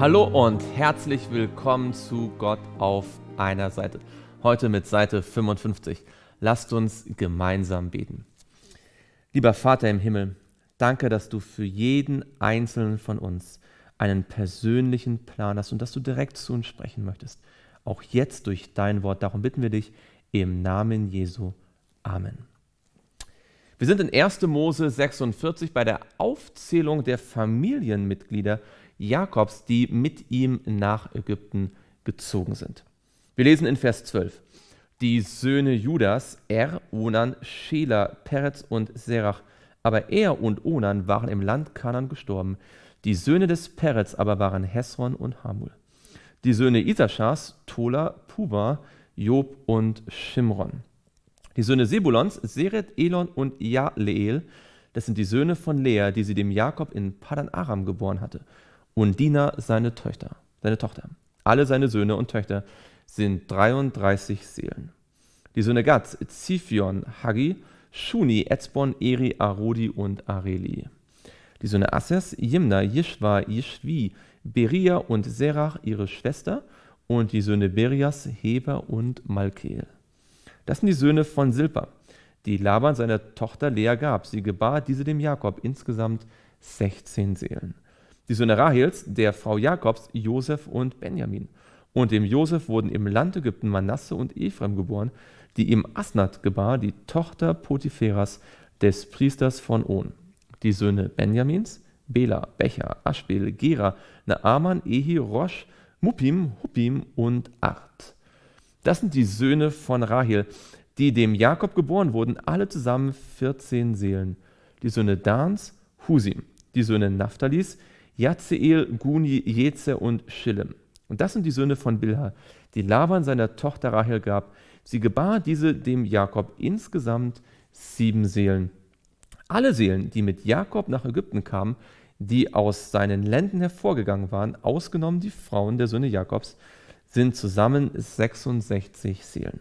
Hallo und herzlich willkommen zu Gott auf einer Seite. Heute mit Seite 55. Lasst uns gemeinsam beten. Lieber Vater im Himmel, danke, dass du für jeden einzelnen von uns einen persönlichen Plan hast und dass du direkt zu uns sprechen möchtest. Auch jetzt durch dein Wort. Darum bitten wir dich im Namen Jesu. Amen. Wir sind in 1. Mose 46 bei der Aufzählung der Familienmitglieder Jakobs, die mit ihm nach Ägypten gezogen sind. Wir lesen in Vers 12. Die Söhne Judas, Er, Onan, Schela, Peretz und Serach. Aber Er und Onan waren im Land Kanan gestorben. Die Söhne des Peretz aber waren Hesron und Hamul. Die Söhne Isaschars, Tola, Puba, Job und Shimron. Die Söhne Sebulons, Seret, Elon und Jaleel, das sind die Söhne von Lea, die sie dem Jakob in Padan Aram geboren hatte und Dina seine Töchter, seine Tochter. Alle seine Söhne und Töchter sind 33 Seelen. Die Söhne Gads, Ziphion, Hagi, Shuni, Etzbon, Eri, Arodi und Areli. Die Söhne Asses, Jimna, Jishwa, Jishvi, Beria und Serach, ihre Schwester, und die Söhne Berias, Heber und Malkeel. Das sind die Söhne von Silpa, die Laban seiner Tochter Lea gab. Sie gebar diese dem Jakob insgesamt 16 Seelen die Söhne Rahels, der Frau Jakobs, Josef und Benjamin. Und dem Josef wurden im Land Ägypten Manasse und Ephraim geboren, die ihm Asnat gebar, die Tochter Potipheras, des Priesters von On. Die Söhne Benjamins, Bela, Becher, Aschbel, Gera, Naaman, Ehi, Rosh, Mupim, Hupim und Art. Das sind die Söhne von Rahel, die dem Jakob geboren wurden, alle zusammen 14 Seelen. Die Söhne Dans, Husim, die Söhne Naphtalis, Jazeel, Guni, Jeze und Schillem. Und das sind die Söhne von Bilha, die Laban seiner Tochter Rahel gab. Sie gebar diese dem Jakob insgesamt sieben Seelen. Alle Seelen, die mit Jakob nach Ägypten kamen, die aus seinen Ländern hervorgegangen waren, ausgenommen die Frauen der Söhne Jakobs, sind zusammen 66 Seelen.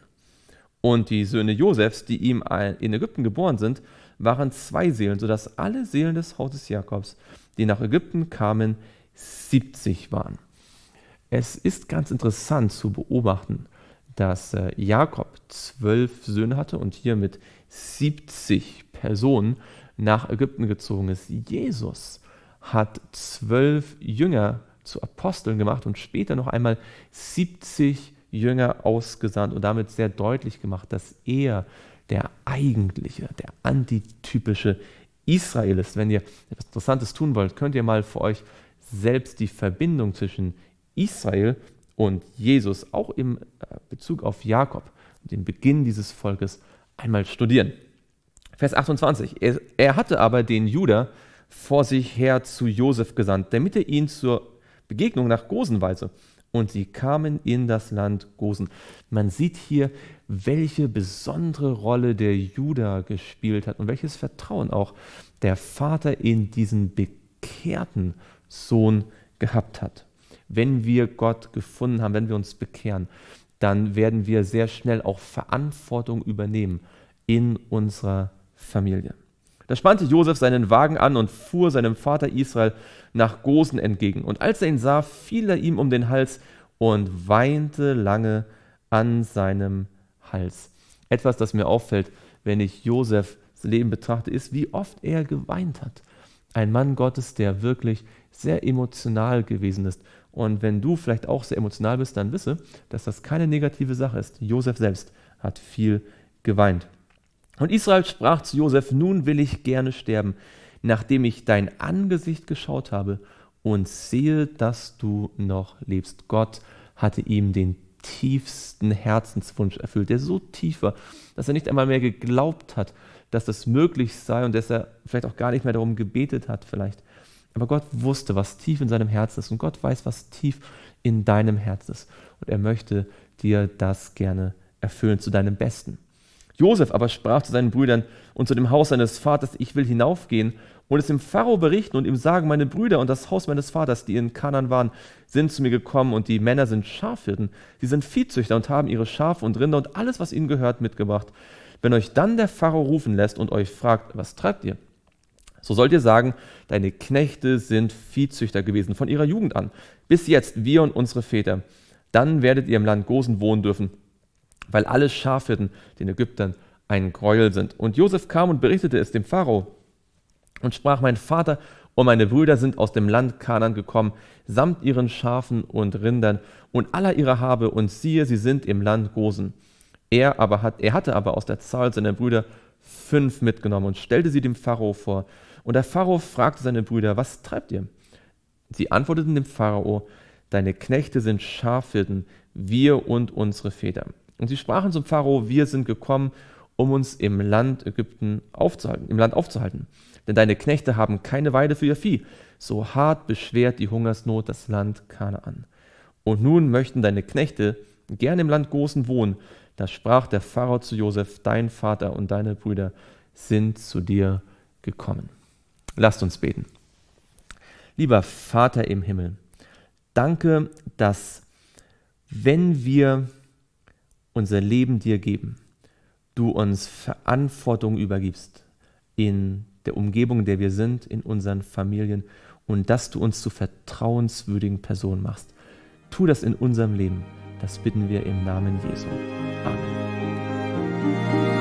Und die Söhne Josefs, die ihm in Ägypten geboren sind, waren zwei Seelen, sodass alle Seelen des Hauses Jakobs, die nach Ägypten kamen, 70 waren. Es ist ganz interessant zu beobachten, dass äh, Jakob zwölf Söhne hatte und hier mit 70 Personen nach Ägypten gezogen ist. Jesus hat zwölf Jünger zu Aposteln gemacht und später noch einmal 70 Jünger ausgesandt und damit sehr deutlich gemacht, dass er der eigentliche, der antitypische Israel ist. Wenn ihr etwas Interessantes tun wollt, könnt ihr mal für euch selbst die Verbindung zwischen Israel und Jesus auch im äh, Bezug auf Jakob, den Beginn dieses Volkes, einmal studieren. Vers 28. Er, er hatte aber den Judah vor sich her zu Josef gesandt, damit er ihn zur Begegnung nach Gosenweise und sie kamen in das Land Gosen. Man sieht hier, welche besondere Rolle der Juda gespielt hat und welches Vertrauen auch der Vater in diesen bekehrten Sohn gehabt hat. Wenn wir Gott gefunden haben, wenn wir uns bekehren, dann werden wir sehr schnell auch Verantwortung übernehmen in unserer Familie. Da spannte Josef seinen Wagen an und fuhr seinem Vater Israel nach Gosen entgegen. Und als er ihn sah, fiel er ihm um den Hals und weinte lange an seinem Hals. Etwas, das mir auffällt, wenn ich Josefs Leben betrachte, ist, wie oft er geweint hat. Ein Mann Gottes, der wirklich sehr emotional gewesen ist. Und wenn du vielleicht auch sehr emotional bist, dann wisse, dass das keine negative Sache ist. Josef selbst hat viel geweint. Und Israel sprach zu Josef, nun will ich gerne sterben, nachdem ich dein Angesicht geschaut habe und sehe, dass du noch lebst. Gott hatte ihm den tiefsten Herzenswunsch erfüllt, der so tief war, dass er nicht einmal mehr geglaubt hat, dass das möglich sei und dass er vielleicht auch gar nicht mehr darum gebetet hat, vielleicht. Aber Gott wusste, was tief in seinem Herzen ist und Gott weiß, was tief in deinem Herzen ist. Und er möchte dir das gerne erfüllen zu deinem Besten. Josef aber sprach zu seinen Brüdern und zu dem Haus seines Vaters, ich will hinaufgehen und es dem Pharao berichten und ihm sagen, meine Brüder und das Haus meines Vaters, die in Kanan waren, sind zu mir gekommen und die Männer sind Schafhirten, sie sind Viehzüchter und haben ihre Schafe und Rinder und alles, was ihnen gehört, mitgebracht. Wenn euch dann der Pharao rufen lässt und euch fragt, was treibt ihr? So sollt ihr sagen, deine Knechte sind Viehzüchter gewesen von ihrer Jugend an, bis jetzt wir und unsere Väter. Dann werdet ihr im Land Gosen wohnen dürfen weil alle Schafhirten den Ägyptern ein Gräuel sind. Und Josef kam und berichtete es dem Pharao und sprach: Mein Vater und meine Brüder sind aus dem Land Kanan gekommen, samt ihren Schafen und Rindern und aller ihrer Habe, und siehe, sie sind im Land Gosen. Er, aber hat, er hatte aber aus der Zahl seiner Brüder fünf mitgenommen und stellte sie dem Pharao vor. Und der Pharao fragte seine Brüder: Was treibt ihr? Sie antworteten dem Pharao: Deine Knechte sind Schafhirten, wir und unsere Väter. Und sie sprachen zum Pharao, wir sind gekommen, um uns im Land Ägypten aufzuhalten, im Land aufzuhalten. Denn deine Knechte haben keine Weide für ihr Vieh. So hart beschwert die Hungersnot das Land Kanaan. Und nun möchten deine Knechte gern im Land Großen wohnen. Da sprach der Pharao zu Josef, dein Vater und deine Brüder sind zu dir gekommen. Lasst uns beten. Lieber Vater im Himmel, danke, dass wenn wir unser Leben dir geben, du uns Verantwortung übergibst in der Umgebung, in der wir sind, in unseren Familien und dass du uns zu vertrauenswürdigen Personen machst. Tu das in unserem Leben. Das bitten wir im Namen Jesu. Amen.